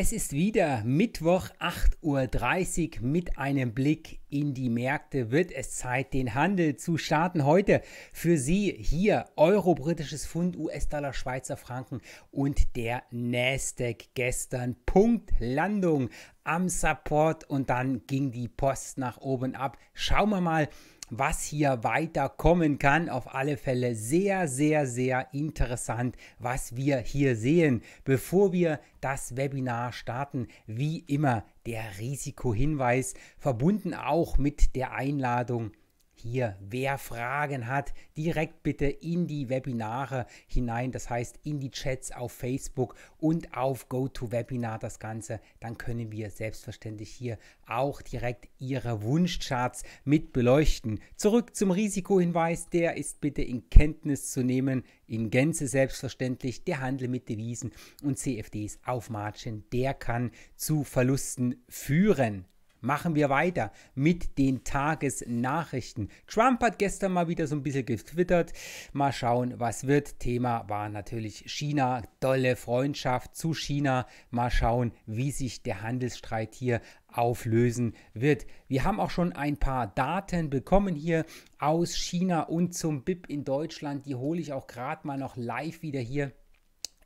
Es ist wieder Mittwoch 8.30 Uhr. Mit einem Blick in die Märkte wird es Zeit, den Handel zu starten. Heute für Sie hier Euro, britisches Pfund, US-Dollar, Schweizer Franken und der Nasdaq gestern. Punkt Landung am Support und dann ging die Post nach oben ab. Schauen wir mal, was hier weiterkommen kann. Auf alle Fälle sehr, sehr, sehr interessant, was wir hier sehen. Bevor wir das Webinar starten, wie immer der Risikohinweis, verbunden auch mit der Einladung hier, wer Fragen hat, direkt bitte in die Webinare hinein, das heißt in die Chats auf Facebook und auf GoToWebinar das Ganze. Dann können wir selbstverständlich hier auch direkt Ihre Wunschcharts mit beleuchten. Zurück zum Risikohinweis, der ist bitte in Kenntnis zu nehmen, in Gänze selbstverständlich. Der Handel mit Devisen und CFDs auf Margin, der kann zu Verlusten führen. Machen wir weiter mit den Tagesnachrichten. Trump hat gestern mal wieder so ein bisschen getwittert. Mal schauen, was wird. Thema war natürlich China, dolle Freundschaft zu China. Mal schauen, wie sich der Handelsstreit hier auflösen wird. Wir haben auch schon ein paar Daten bekommen hier aus China und zum BIP in Deutschland. Die hole ich auch gerade mal noch live wieder hier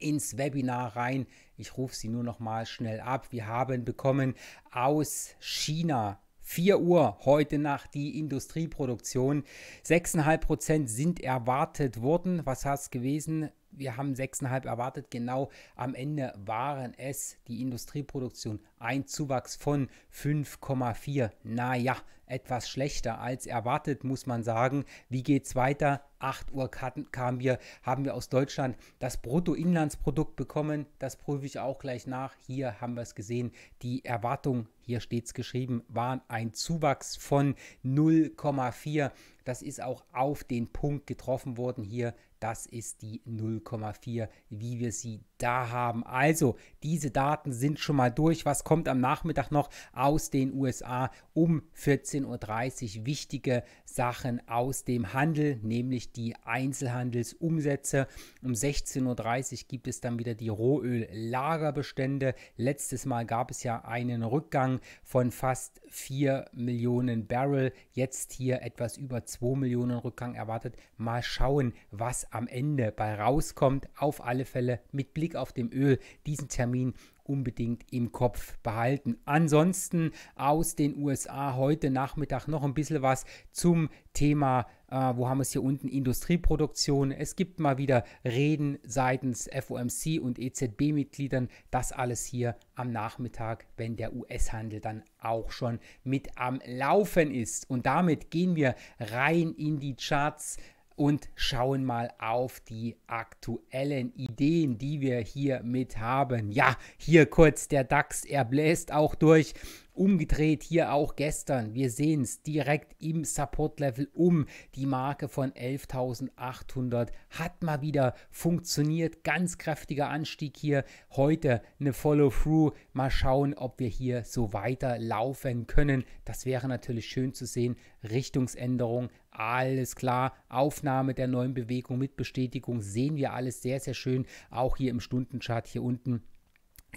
ins Webinar rein. Ich rufe sie nur noch mal schnell ab. Wir haben bekommen aus China 4 Uhr heute Nacht die Industrieproduktion. 6,5 Prozent sind erwartet worden. Was hat es gewesen? Wir haben 6,5 erwartet. Genau am Ende waren es die Industrieproduktion. Ein Zuwachs von 5,4. Naja, etwas schlechter als erwartet, muss man sagen. Wie geht es weiter? 8 Uhr kam wir, haben wir aus Deutschland das Bruttoinlandsprodukt bekommen. Das prüfe ich auch gleich nach. Hier haben wir es gesehen. Die Erwartungen, hier steht es geschrieben, waren ein Zuwachs von 0,4. Das ist auch auf den Punkt getroffen worden hier. Das ist die 0,4, wie wir sie da haben. Also, diese Daten sind schon mal durch. Was kommt am Nachmittag noch aus den USA um 14.30 Uhr? Wichtige Sachen aus dem Handel, nämlich die Einzelhandelsumsätze. Um 16.30 Uhr gibt es dann wieder die Rohöl-Lagerbestände. Letztes Mal gab es ja einen Rückgang von fast 4 Millionen Barrel. Jetzt hier etwas über 2 Millionen Rückgang erwartet. Mal schauen, was am Ende bei rauskommt. Auf alle Fälle mit Blick auf den Öl diesen Termin unbedingt im Kopf behalten. Ansonsten aus den USA heute Nachmittag noch ein bisschen was zum Thema, äh, wo haben wir es hier unten, Industrieproduktion. Es gibt mal wieder Reden seitens FOMC und EZB-Mitgliedern. Das alles hier am Nachmittag, wenn der US-Handel dann auch schon mit am Laufen ist. Und damit gehen wir rein in die Charts und schauen mal auf die aktuellen Ideen, die wir hier mit haben. Ja, hier kurz der DAX, er bläst auch durch. Umgedreht hier auch gestern. Wir sehen es direkt im Support-Level um. Die Marke von 11.800 hat mal wieder funktioniert. Ganz kräftiger Anstieg hier. Heute eine Follow-through. Mal schauen, ob wir hier so weiterlaufen können. Das wäre natürlich schön zu sehen. Richtungsänderung alles klar, Aufnahme der neuen Bewegung mit Bestätigung sehen wir alles sehr, sehr schön. Auch hier im Stundenchart hier unten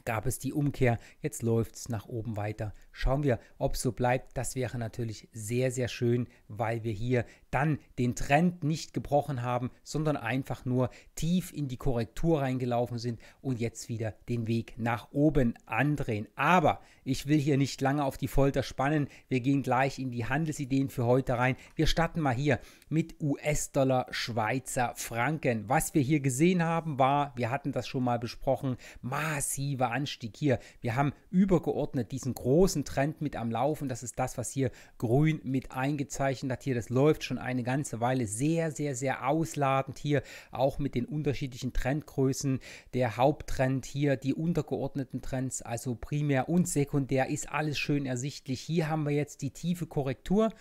gab es die Umkehr. Jetzt läuft es nach oben weiter Schauen wir, ob es so bleibt. Das wäre natürlich sehr, sehr schön, weil wir hier dann den Trend nicht gebrochen haben, sondern einfach nur tief in die Korrektur reingelaufen sind und jetzt wieder den Weg nach oben andrehen. Aber ich will hier nicht lange auf die Folter spannen. Wir gehen gleich in die Handelsideen für heute rein. Wir starten mal hier mit US-Dollar, Schweizer Franken. Was wir hier gesehen haben, war, wir hatten das schon mal besprochen, massiver Anstieg hier. Wir haben übergeordnet diesen großen Trend mit am Laufen. Das ist das, was hier grün mit eingezeichnet hat. Hier, das läuft schon eine ganze Weile sehr, sehr, sehr ausladend hier, auch mit den unterschiedlichen Trendgrößen. Der Haupttrend hier, die untergeordneten Trends, also primär und sekundär, ist alles schön ersichtlich. Hier haben wir jetzt die tiefe Korrektur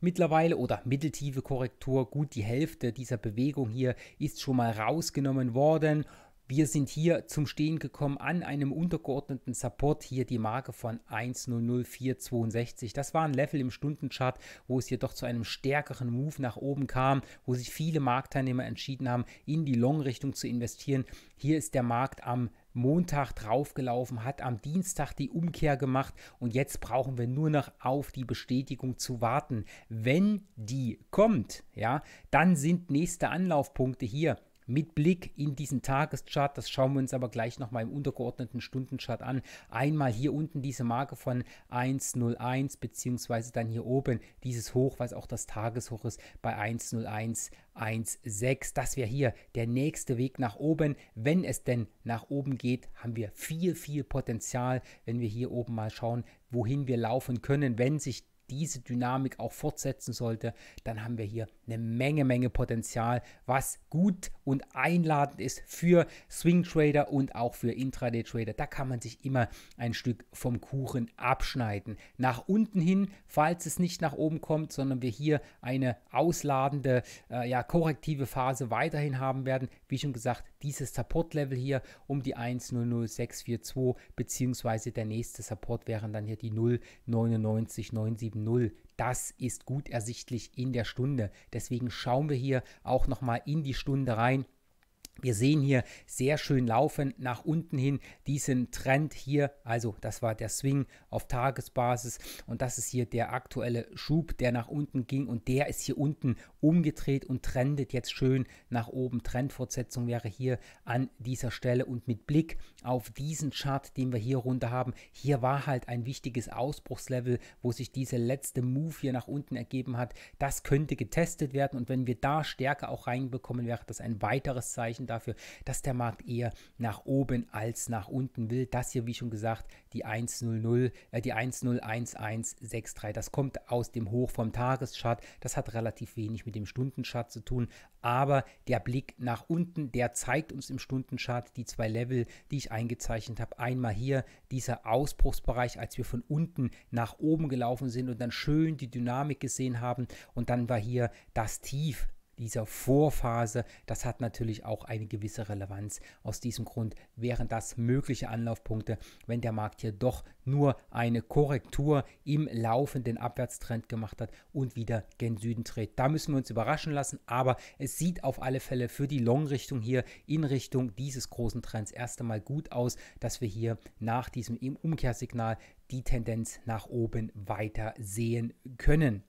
mittlerweile oder mitteltiefe Korrektur. Gut, die Hälfte dieser Bewegung hier ist schon mal rausgenommen worden. Wir sind hier zum Stehen gekommen an einem untergeordneten Support, hier die Marke von 100462. Das war ein Level im Stundenchart, wo es hier doch zu einem stärkeren Move nach oben kam, wo sich viele Marktteilnehmer entschieden haben, in die Long-Richtung zu investieren. Hier ist der Markt am Montag draufgelaufen, hat am Dienstag die Umkehr gemacht und jetzt brauchen wir nur noch auf die Bestätigung zu warten. Wenn die kommt, ja, dann sind nächste Anlaufpunkte hier mit Blick in diesen Tageschart. Das schauen wir uns aber gleich nochmal im untergeordneten Stundenchart an. Einmal hier unten diese Marke von 101 beziehungsweise dann hier oben dieses Hoch, was auch das Tageshoch ist bei 101,16. Das wäre hier der nächste Weg nach oben. Wenn es denn nach oben geht, haben wir viel, viel Potenzial, wenn wir hier oben mal schauen, wohin wir laufen können, wenn sich diese Dynamik auch fortsetzen sollte, dann haben wir hier eine Menge, Menge Potenzial, was gut und einladend ist für Swing Trader und auch für Intraday Trader. Da kann man sich immer ein Stück vom Kuchen abschneiden. Nach unten hin, falls es nicht nach oben kommt, sondern wir hier eine ausladende, äh, ja, korrektive Phase weiterhin haben werden, wie schon gesagt, dieses Support-Level hier um die 100642 beziehungsweise der nächste Support wären dann hier die 099970. Das ist gut ersichtlich in der Stunde. Deswegen schauen wir hier auch nochmal in die Stunde rein wir sehen hier sehr schön laufend nach unten hin diesen Trend hier. Also das war der Swing auf Tagesbasis und das ist hier der aktuelle Schub, der nach unten ging und der ist hier unten umgedreht und trendet jetzt schön nach oben. Trendfortsetzung wäre hier an dieser Stelle und mit Blick auf diesen Chart, den wir hier runter haben, hier war halt ein wichtiges Ausbruchslevel, wo sich diese letzte Move hier nach unten ergeben hat. Das könnte getestet werden und wenn wir da Stärke auch reinbekommen, wäre das ein weiteres Zeichen Zeichen dafür, dass der Markt eher nach oben als nach unten will. Das hier, wie schon gesagt, die 100, äh, die 101163, das kommt aus dem Hoch vom Tageschart. Das hat relativ wenig mit dem Stundenchart zu tun, aber der Blick nach unten, der zeigt uns im Stundenchart die zwei Level, die ich eingezeichnet habe. Einmal hier dieser Ausbruchsbereich, als wir von unten nach oben gelaufen sind und dann schön die Dynamik gesehen haben und dann war hier das Tief dieser Vorphase, das hat natürlich auch eine gewisse Relevanz. Aus diesem Grund wären das mögliche Anlaufpunkte, wenn der Markt hier doch nur eine Korrektur im laufenden Abwärtstrend gemacht hat und wieder gen Süden dreht. Da müssen wir uns überraschen lassen, aber es sieht auf alle Fälle für die Long-Richtung hier in Richtung dieses großen Trends erst einmal gut aus, dass wir hier nach diesem Umkehrsignal die Tendenz nach oben weiter sehen können.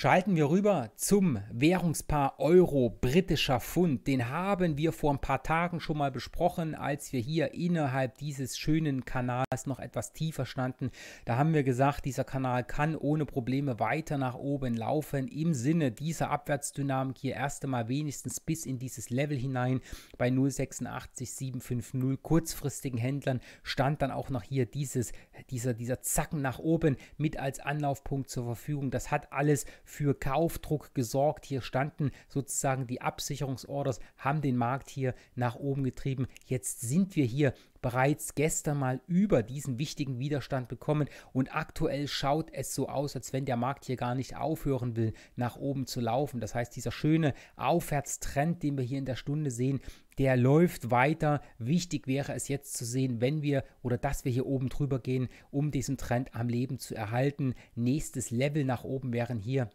Schalten wir rüber zum Währungspaar Euro britischer Pfund. Den haben wir vor ein paar Tagen schon mal besprochen, als wir hier innerhalb dieses schönen Kanals noch etwas tiefer standen. Da haben wir gesagt, dieser Kanal kann ohne Probleme weiter nach oben laufen. Im Sinne dieser Abwärtsdynamik hier erst einmal wenigstens bis in dieses Level hinein bei 0,86750 kurzfristigen Händlern stand dann auch noch hier dieses, dieser, dieser Zacken nach oben mit als Anlaufpunkt zur Verfügung. Das hat alles für Kaufdruck gesorgt. Hier standen sozusagen die Absicherungsorders, haben den Markt hier nach oben getrieben. Jetzt sind wir hier bereits gestern mal über diesen wichtigen Widerstand bekommen und aktuell schaut es so aus, als wenn der Markt hier gar nicht aufhören will, nach oben zu laufen. Das heißt, dieser schöne Aufwärtstrend, den wir hier in der Stunde sehen, der läuft weiter. Wichtig wäre es jetzt zu sehen, wenn wir oder dass wir hier oben drüber gehen, um diesen Trend am Leben zu erhalten. Nächstes Level nach oben wären hier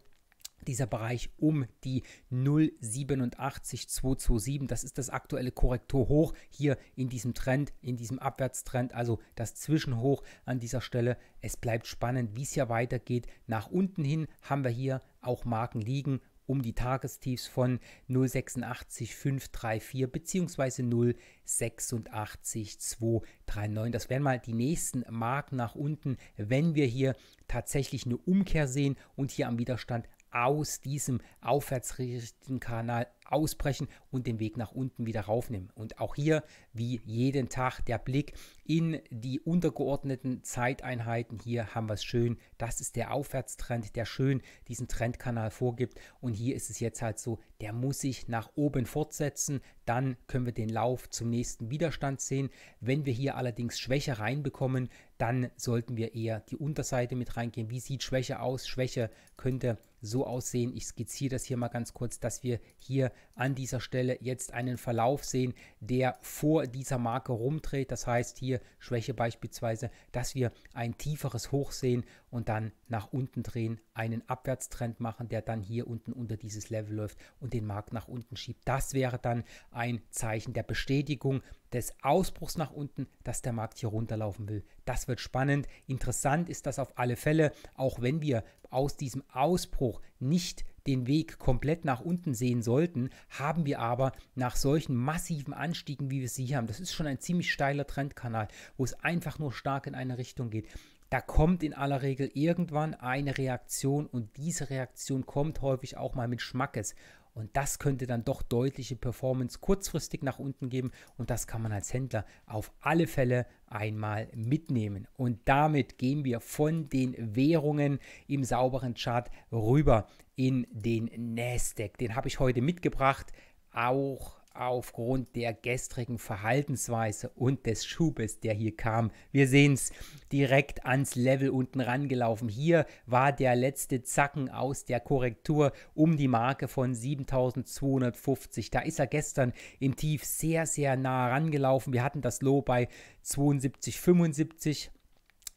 dieser Bereich um die 0,87227. Das ist das aktuelle Korrekturhoch hier in diesem Trend, in diesem Abwärtstrend, also das Zwischenhoch an dieser Stelle. Es bleibt spannend, wie es hier weitergeht. Nach unten hin haben wir hier auch Marken liegen um die Tagestiefs von 0,86534 bzw. 0,86239. Das wären mal die nächsten Marken nach unten, wenn wir hier tatsächlich eine Umkehr sehen und hier am Widerstand aus diesem aufwärtsrichtenden Kanal ausbrechen und den Weg nach unten wieder raufnehmen. Und auch hier, wie jeden Tag, der Blick in die untergeordneten Zeiteinheiten. Hier haben wir es schön. Das ist der Aufwärtstrend, der schön diesen Trendkanal vorgibt. Und hier ist es jetzt halt so, der muss sich nach oben fortsetzen. Dann können wir den Lauf zum nächsten Widerstand sehen. Wenn wir hier allerdings Schwäche reinbekommen, dann sollten wir eher die Unterseite mit reingehen. Wie sieht Schwäche aus? Schwäche könnte so aussehen. Ich skizziere das hier mal ganz kurz, dass wir hier an dieser Stelle jetzt einen Verlauf sehen, der vor dieser Marke rumdreht. Das heißt hier Schwäche beispielsweise, dass wir ein tieferes Hoch sehen und dann nach unten drehen, einen Abwärtstrend machen, der dann hier unten unter dieses Level läuft und den Markt nach unten schiebt. Das wäre dann ein Zeichen der Bestätigung des Ausbruchs nach unten, dass der Markt hier runterlaufen will. Das wird spannend. Interessant ist das auf alle Fälle, auch wenn wir aus diesem Ausbruch nicht den Weg komplett nach unten sehen sollten, haben wir aber nach solchen massiven Anstiegen, wie wir sie hier haben, das ist schon ein ziemlich steiler Trendkanal, wo es einfach nur stark in eine Richtung geht. Da kommt in aller Regel irgendwann eine Reaktion und diese Reaktion kommt häufig auch mal mit Schmackes. Und das könnte dann doch deutliche Performance kurzfristig nach unten geben. Und das kann man als Händler auf alle Fälle einmal mitnehmen. Und damit gehen wir von den Währungen im sauberen Chart rüber in den Nasdaq. Den habe ich heute mitgebracht. Auch aufgrund der gestrigen Verhaltensweise und des Schubes, der hier kam. Wir sehen es direkt ans Level unten rangelaufen. Hier war der letzte Zacken aus der Korrektur um die Marke von 7250. Da ist er gestern im Tief sehr, sehr nah rangelaufen. Wir hatten das Low bei 7275.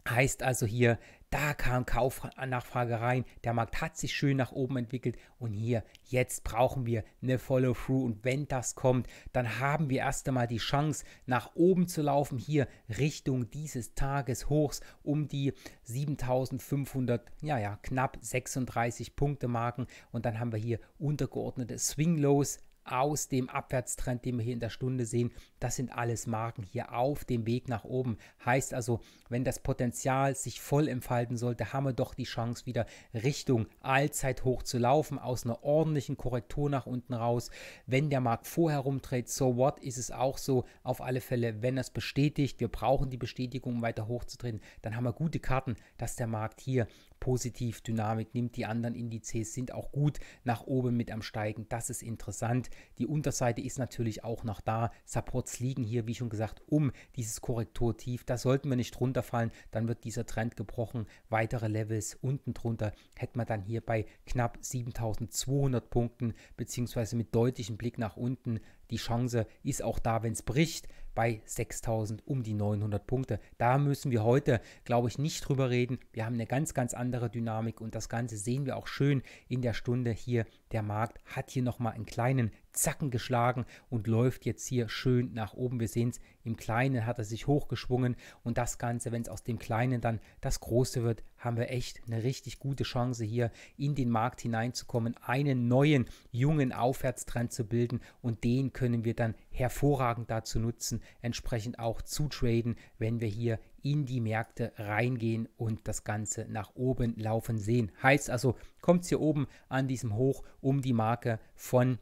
Heißt also hier da kam Kaufnachfrage rein, der Markt hat sich schön nach oben entwickelt und hier, jetzt brauchen wir eine Follow-through und wenn das kommt, dann haben wir erst einmal die Chance, nach oben zu laufen, hier Richtung dieses Tageshochs um die 7500, ja, ja, knapp 36 Punkte Marken und dann haben wir hier untergeordnete Swing-Lows, aus dem Abwärtstrend, den wir hier in der Stunde sehen. Das sind alles Marken hier auf dem Weg nach oben. Heißt also, wenn das Potenzial sich voll entfalten sollte, haben wir doch die Chance wieder Richtung Allzeit hoch zu laufen, aus einer ordentlichen Korrektur nach unten raus. Wenn der Markt vorher rumdreht, so what, ist es auch so. Auf alle Fälle, wenn das bestätigt, wir brauchen die Bestätigung, um weiter hochzudrehen, dann haben wir gute Karten, dass der Markt hier positiv Dynamik nimmt. Die anderen Indizes sind auch gut nach oben mit am Steigen. Das ist interessant. Die Unterseite ist natürlich auch noch da. Supports liegen hier, wie schon gesagt, um dieses Korrekturtief. da sollten wir nicht runterfallen. Dann wird dieser Trend gebrochen. Weitere Levels unten drunter hätten wir dann hier bei knapp 7200 Punkten, beziehungsweise mit deutlichem Blick nach unten. Die Chance ist auch da, wenn es bricht bei 6000 um die 900 Punkte. Da müssen wir heute, glaube ich, nicht drüber reden. Wir haben eine ganz, ganz andere Dynamik und das Ganze sehen wir auch schön in der Stunde hier. Der Markt hat hier nochmal einen kleinen Zacken geschlagen und läuft jetzt hier schön nach oben. Wir sehen es, im Kleinen hat er sich hochgeschwungen und das Ganze, wenn es aus dem Kleinen dann das Große wird, haben wir echt eine richtig gute Chance hier in den Markt hineinzukommen, einen neuen, jungen Aufwärtstrend zu bilden und den können wir dann hervorragend dazu nutzen, entsprechend auch zu traden, wenn wir hier in die Märkte reingehen und das Ganze nach oben laufen sehen. Heißt also, kommt es hier oben an diesem Hoch um die Marke von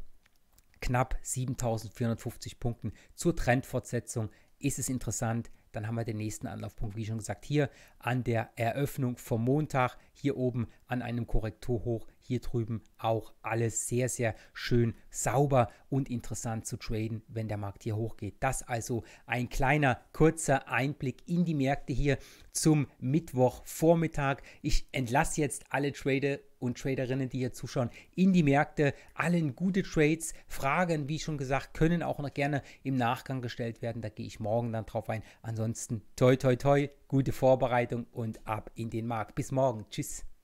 knapp 7450 Punkten zur Trendfortsetzung. Ist es interessant? Dann haben wir den nächsten Anlaufpunkt, wie schon gesagt, hier an der Eröffnung vom Montag, hier oben an einem Korrekturhoch hier drüben auch alles sehr, sehr schön sauber und interessant zu traden, wenn der Markt hier hochgeht. Das also ein kleiner, kurzer Einblick in die Märkte hier zum Mittwochvormittag. Ich entlasse jetzt alle Trader und Traderinnen, die hier zuschauen, in die Märkte. Allen gute Trades. Fragen, wie schon gesagt, können auch noch gerne im Nachgang gestellt werden. Da gehe ich morgen dann drauf ein. Ansonsten toi toi toi, gute Vorbereitung und ab in den Markt. Bis morgen. Tschüss.